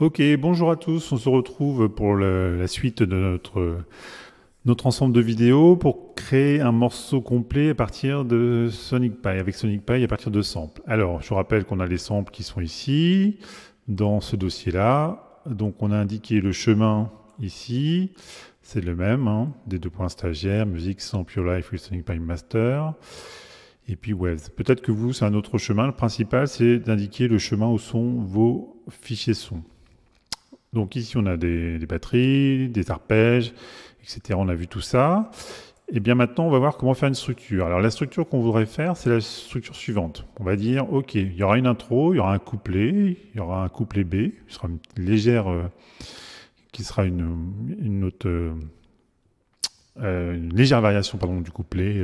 Ok, bonjour à tous. On se retrouve pour la suite de notre, notre ensemble de vidéos pour créer un morceau complet à partir de Sonic Pi, avec Sonic Pi à partir de samples. Alors, je vous rappelle qu'on a les samples qui sont ici, dans ce dossier-là. Donc, on a indiqué le chemin ici. C'est le même, hein. des deux points stagiaires, musique, sample, your life, Sonic Pi master. Et puis Peut-être que vous, c'est un autre chemin. Le principal, c'est d'indiquer le chemin où sont vos fichiers sons. Donc ici, on a des, batteries, des arpèges, etc. On a vu tout ça. Et eh bien maintenant, on va voir comment faire une structure. Alors la structure qu'on voudrait faire, c'est la structure suivante. On va dire, OK, il y aura une intro, il y aura un couplet, il y aura un couplet B, sera une légère, euh, qui sera une, note, euh, euh, une légère variation pardon, du couplet,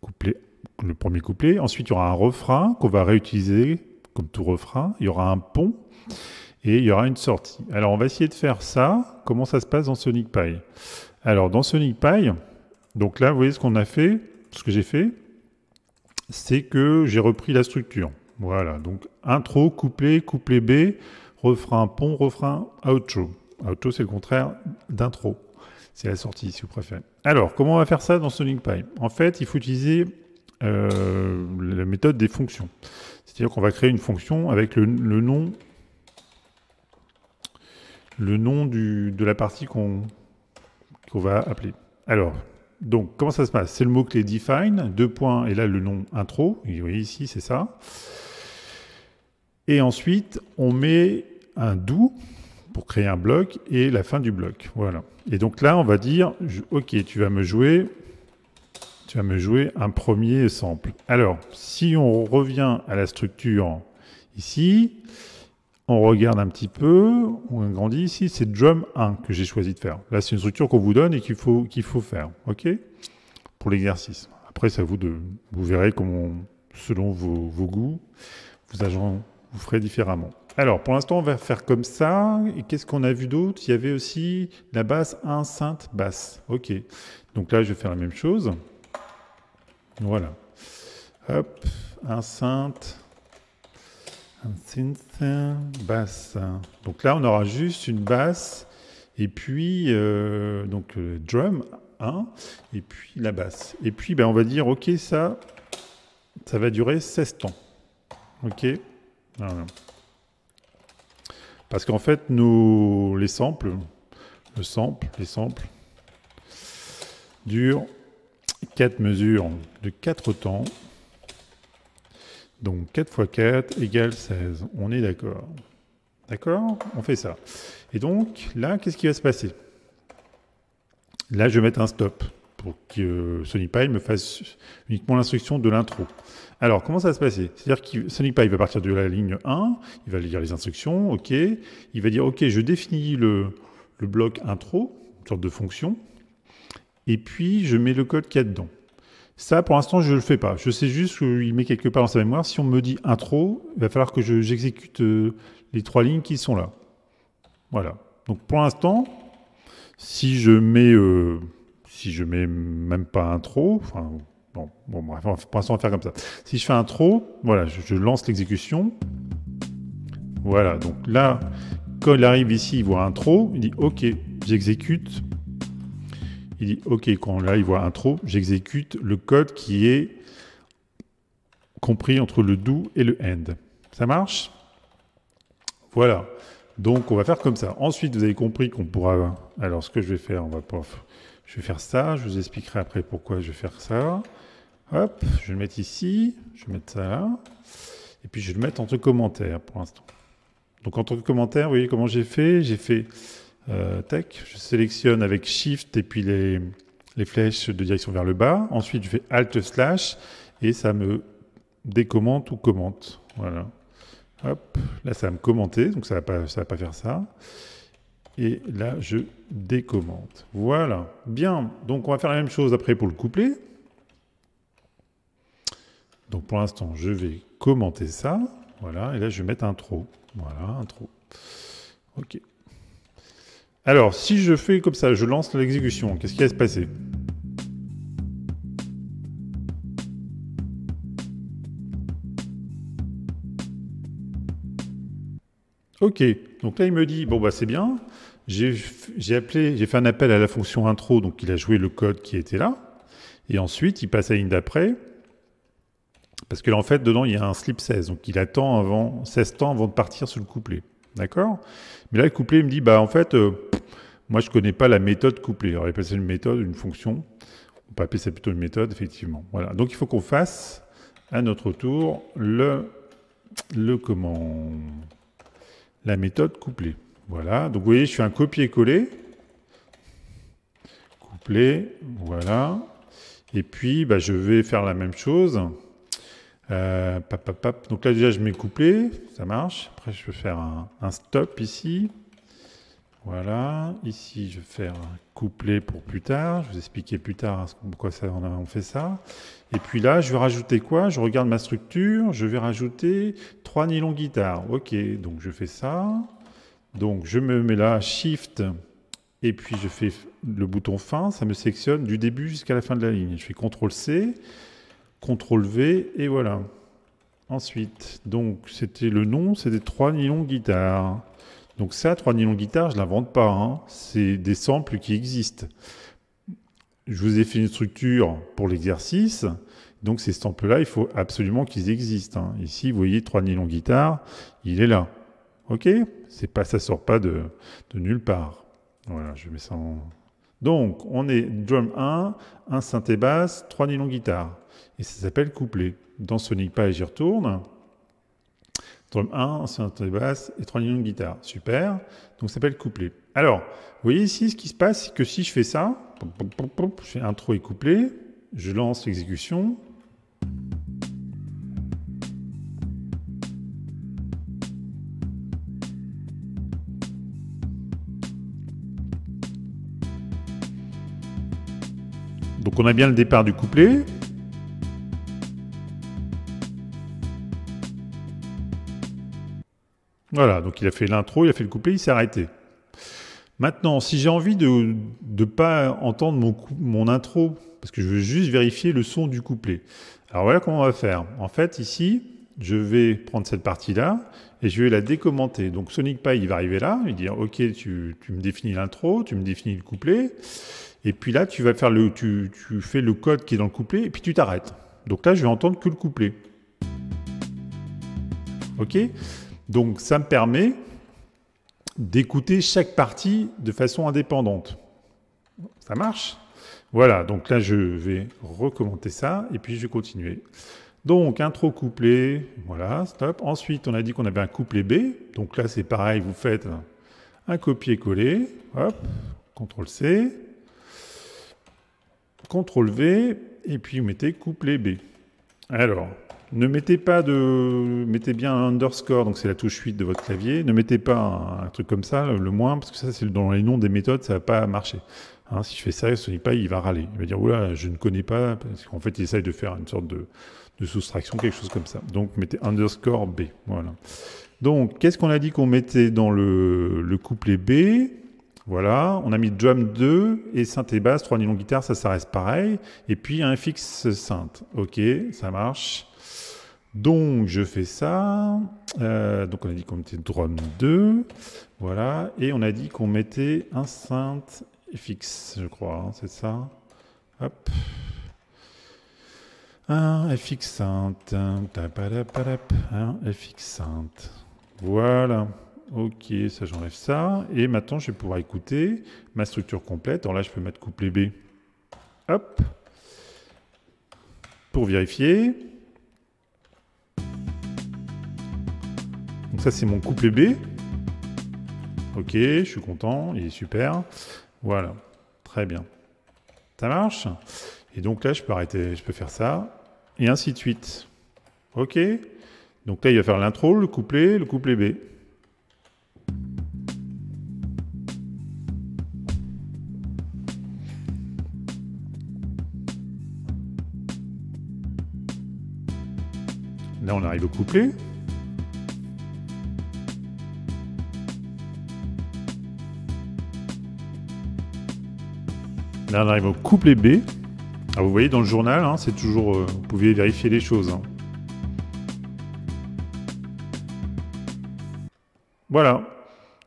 couplet, le premier couplet. Ensuite, il y aura un refrain qu'on va réutiliser comme tout refrain. Il y aura un pont et il y aura une sortie. Alors on va essayer de faire ça. Comment ça se passe dans Sonic Pi Alors dans Sonic Pi, donc là vous voyez ce qu'on a fait, ce que j'ai fait, c'est que j'ai repris la structure. Voilà, donc intro, couplet, couplet B, refrain, pont, refrain, outro. Outro c'est le contraire d'intro. C'est la sortie si vous préférez. Alors comment on va faire ça dans Sonic Pi En fait il faut utiliser euh, la méthode des fonctions. C'est-à-dire qu'on va créer une fonction avec le nom le nom du, de la partie qu'on va appeler. Alors, donc, comment ça se passe C'est le mot-clé define, deux points, et là le nom intro, vous voyez ici, c'est ça. Et ensuite, on met un do pour créer un bloc et la fin du bloc. Voilà. Et donc là, on va dire, OK, tu vas me jouer, tu vas me jouer un premier sample. Alors, si on revient à la structure ici, on regarde un petit peu, on grandit ici, c'est drum 1 que j'ai choisi de faire. Là, c'est une structure qu'on vous donne et qu'il faut, qu'il faut faire, ok Pour l'exercice. Après, c'est à vous de, vous verrez comment, selon vos, goûts, vous, vous ferez différemment. Alors, pour l'instant, on va faire comme ça. Et qu'est-ce qu'on a vu d'autre Il y avait aussi la basse 1 sainte basse. Ok. Donc là, je vais faire la même chose. Voilà. Hop, 1 basse. Donc là, on aura juste une basse et puis euh, donc le euh, drum 1 hein, et puis la basse. Et puis ben, on va dire ok ça ça va durer 16 temps. Ok. Parce qu'en fait nos les samples le sample les samples durent 4 mesures de 4 temps. Donc 4 fois 4 égale 16. On est d'accord. D'accord On fait ça. Et donc là, qu'est-ce qui va se passer Là, je vais mettre un stop pour que Sonic me fasse uniquement l'instruction de l'intro. Alors, comment ça va se passer C'est-à-dire que Sonic va partir de la ligne 1, il va lire les instructions, OK. Il va dire, OK, je définis le, le bloc intro, une sorte de fonction, et puis je mets le code qu'il y dedans. Ça, pour l'instant, je ne le fais pas. Je sais juste qu'il met quelque part dans sa mémoire. Si on me dit intro, il va falloir que j'exécute euh, les trois lignes qui sont là. Voilà. Donc pour l'instant, si je mets, euh, si je mets même pas intro, enfin, bon, bref, pour l'instant, on va faire comme ça. Si je fais intro, voilà, je, je lance l'exécution. Voilà. Donc là, quand il arrive ici, il voit intro, il dit OK, j'exécute il dit OK, quand là, il voit intro, j'exécute le code qui est compris entre le do et le end. Ça marche Voilà. Donc, on va faire comme ça. Ensuite, vous avez compris qu'on pourra... Alors, ce que je vais faire, on va Je vais faire ça. Je vous expliquerai après pourquoi je vais faire ça. Hop, je vais le mettre ici. Je vais mettre ça là. Et puis, je vais le mettre entre commentaires pour l'instant. Donc, entre commentaires, vous voyez comment j'ai fait J'ai fait... Euh, tech. Je sélectionne avec Shift et puis les, flèches de direction vers le bas. Ensuite, je fais Alt slash et ça me décommente ou commente. Voilà. là ça va me commenter, donc ça va va pas faire ça. Et là, je décommente. Voilà. Bien. Donc on va faire la même chose après pour le couplet. Donc pour l'instant, je vais commenter ça. Voilà. Et là, je vais mettre un trop. Voilà, un trop. OK. Alors, si je fais comme ça, je lance l'exécution, qu'est-ce qui va se passer Ok, donc là il me dit, bon bah c'est bien, j'ai appelé, j'ai fait un appel à la fonction intro, donc il a joué le code qui était là, et ensuite il passe à la d'après, parce que là en fait dedans il y a un slip 16, donc il attend avant 16 temps avant de partir sur le couplet. D'accord Mais là, le couplet me dit, bah en fait, euh, moi, je ne connais pas la méthode couplée. Alors, appeler ça une méthode, une fonction. On peut appeler ça plutôt une méthode, effectivement. Voilà. Donc, il faut qu'on fasse à notre tour le, le comment la méthode couplée. Voilà. Donc, vous voyez, je fais un copier-coller. Couplé. Voilà. Et puis, bah, je vais faire la même chose. Euh, Donc là, déjà, je mets couplé. Ça marche. Après, je vais faire un stop ici. Voilà, ici je vais faire un couplet pour plus tard, je vais vous expliquer plus tard pourquoi on, fait ça. Et puis là, je vais rajouter quoi Je regarde ma structure, je vais rajouter trois nylons guitare. Ok, donc je fais ça. Donc je me mets là, Shift, et puis je fais le bouton fin, ça me sectionne du début jusqu'à la fin de la ligne. Je fais CTRL-C, CTRL-V, et voilà. Ensuite, donc c'était le nom, c'était trois nylons guitare. Donc ça, 3 nylons guitare, je ne l'invente pas. Hein. C'est des samples qui existent. Je vous ai fait une structure pour l'exercice. Donc ces samples-là, il faut absolument qu'ils existent. Hein. Ici, vous voyez 3 nylons guitare, il est là. OK C'est pas, Ça sort pas de, nulle part. Voilà, je mets ça en... Donc, on est drum 1, un synthé basse, 3 nylons guitare. Et ça s'appelle couplet. Dans Sonic Page, j'y retourne. Drum 1, de basse et 3 lignes de guitare. Super. Donc ça s'appelle couplet. Alors, vous voyez ici, ce qui se passe, c'est que si je fais ça, je fais intro et couplet, je lance l'exécution. Donc on a bien le départ du couplet, Voilà, donc il a fait l'intro, il a fait le couplet, il s'est arrêté. Maintenant, si j'ai envie de ne pas entendre mon, mon intro, parce que je veux juste vérifier le son du couplet. Alors voilà comment on va faire. En fait, ici, je vais prendre cette partie-là et je vais la décommenter. Donc Sonic Pie, il va arriver là, il dire « OK, tu, me définis l'intro, tu me définis le couplet, et puis là, tu vas faire le, tu, tu fais le code qui est dans le couplet, et puis tu t'arrêtes. Donc là, je vais entendre que le couplet. OK donc ça me permet d'écouter chaque partie de façon indépendante. Ça marche Voilà, donc là je vais recommander ça et puis je vais continuer. Donc intro couplet, voilà, stop. Ensuite on a dit qu'on avait un couplet B, donc là c'est pareil, vous faites un copier-coller, hop, CTRL C, CTRL V, et puis vous mettez couplet B. Alors, ne mettez pas de. Mettez bien un underscore, donc c'est la touche 8 de votre clavier. Ne mettez pas un, truc comme ça, le, moins, parce que ça, c'est dans les noms des méthodes, ça va pas marcher. Hein, si je fais ça, ce n'est pas, il va râler. Il va dire, oula, je ne connais pas, parce qu'en fait, il essaye de faire une sorte de, soustraction, quelque chose comme ça. Donc, mettez underscore B. Voilà. Donc, qu'est-ce qu'on a dit qu'on mettait dans le, le couplet B voilà, on a mis drum 2 et synthé et basse, 3 nylon guitare, ça, ça reste pareil. Et puis un fixe synth. Ok, ça marche. Donc je fais ça. Euh, donc on a dit qu'on mettait drum 2. Voilà. Et on a dit qu'on mettait un synth fixe, je crois. Hein, c'est ça. Hop. Un FX synth. Un FX synth. Voilà. Ok, ça j'enlève ça. Et maintenant je vais pouvoir écouter ma structure complète. Alors là je peux mettre couplet B. Hop. Pour vérifier. Ça, c'est mon couplet B. Ok, je suis content, il est super. Voilà, très bien. Ça marche Et donc là, je peux arrêter, je peux faire ça, et ainsi de suite. Ok Donc là, il va faire l'intro, le couplet, le couplet B. Là, on arrive au couplet. on arrive au couplet B. Ah, vous voyez, dans le journal, hein, c'est toujours. Euh, vous pouvez vérifier les choses. Hein. Voilà.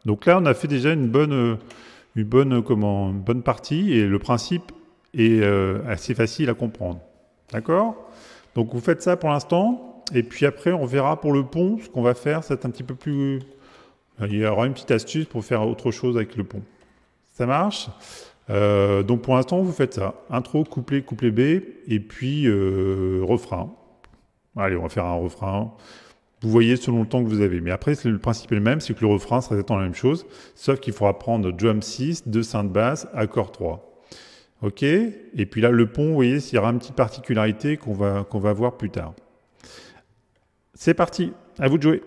Donc là, on a fait déjà une bonne, euh, une bonne, euh, comment, bonne partie et le principe est assez facile à comprendre. D'accord Donc vous faites ça pour l'instant et puis après, on verra pour le pont ce qu'on va faire. C'est un petit peu plus. Il y aura une petite astuce pour faire autre chose avec le pont. Ça marche euh, donc pour l'instant, vous faites ça. Intro, couplet, couplet B, et puis euh, refrain. Allez, on va faire un refrain. Vous voyez selon le temps que vous avez. Mais après, le principe est le même, c'est que le refrain sera exactement la même chose, sauf qu'il faudra prendre drum 6, 2 de basse, accord 3. OK Et puis là, le pont, vous voyez, il y aura une petite particularité qu'on va, qu'on va voir plus tard. C'est parti, à vous de jouer.